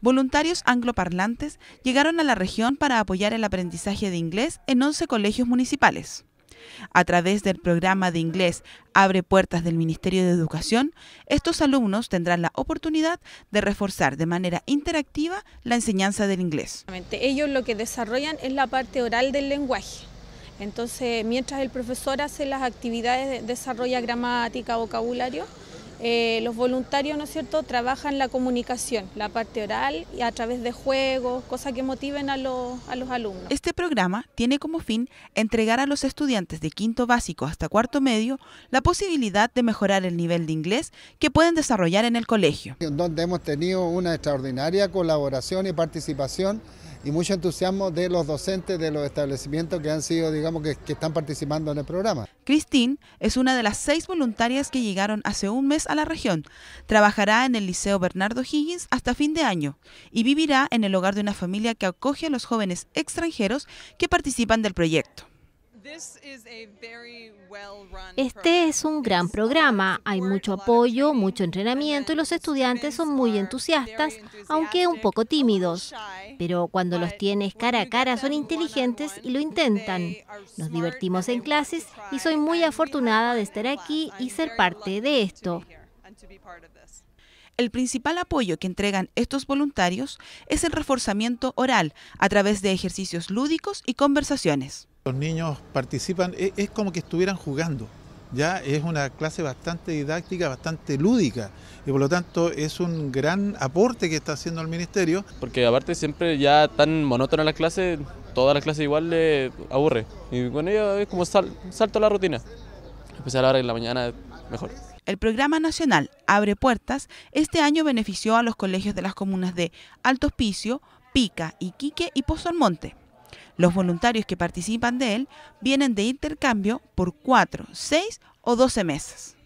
Voluntarios angloparlantes llegaron a la región para apoyar el aprendizaje de inglés en 11 colegios municipales. A través del programa de inglés Abre Puertas del Ministerio de Educación, estos alumnos tendrán la oportunidad de reforzar de manera interactiva la enseñanza del inglés. Ellos lo que desarrollan es la parte oral del lenguaje. Entonces, mientras el profesor hace las actividades, desarrolla gramática, vocabulario, eh, los voluntarios, ¿no es cierto?, trabajan la comunicación, la parte oral, y a través de juegos, cosas que motiven a los, a los alumnos. Este programa tiene como fin entregar a los estudiantes de quinto básico hasta cuarto medio la posibilidad de mejorar el nivel de inglés que pueden desarrollar en el colegio. Donde hemos tenido una extraordinaria colaboración y participación y mucho entusiasmo de los docentes de los establecimientos que han sido, digamos, que, están participando en el programa. Christine es una de las seis voluntarias que llegaron hace un mes a la región. Trabajará en el Liceo Bernardo Higgins hasta fin de año y vivirá en el hogar de una familia que acoge a los jóvenes extranjeros que participan del proyecto. Este es un gran programa, hay mucho apoyo, mucho entrenamiento y los estudiantes son muy entusiastas, aunque un poco tímidos. Pero cuando los tienes cara a cara son inteligentes y lo intentan. Nos divertimos en clases y soy muy afortunada de estar aquí y ser parte de esto. El principal apoyo que entregan estos voluntarios es el reforzamiento oral a través de ejercicios lúdicos y conversaciones. Los niños participan, e-, es, como que estuvieran jugando ya es una clase bastante didáctica, bastante lúdica y por lo tanto es un gran aporte que está haciendo el ministerio. Porque aparte siempre ya tan monótona la clase, toda la clase igual le aburre y bueno yo es como salto a la rutina, empezar ahora en la mañana mejor. El programa nacional Abre Puertas este año benefició a los colegios de las comunas de Alto Hospicio, Pica, Iquique y Pozo Almonte. Los voluntarios que participan de él vienen de intercambio por 4, 6 o 12 meses.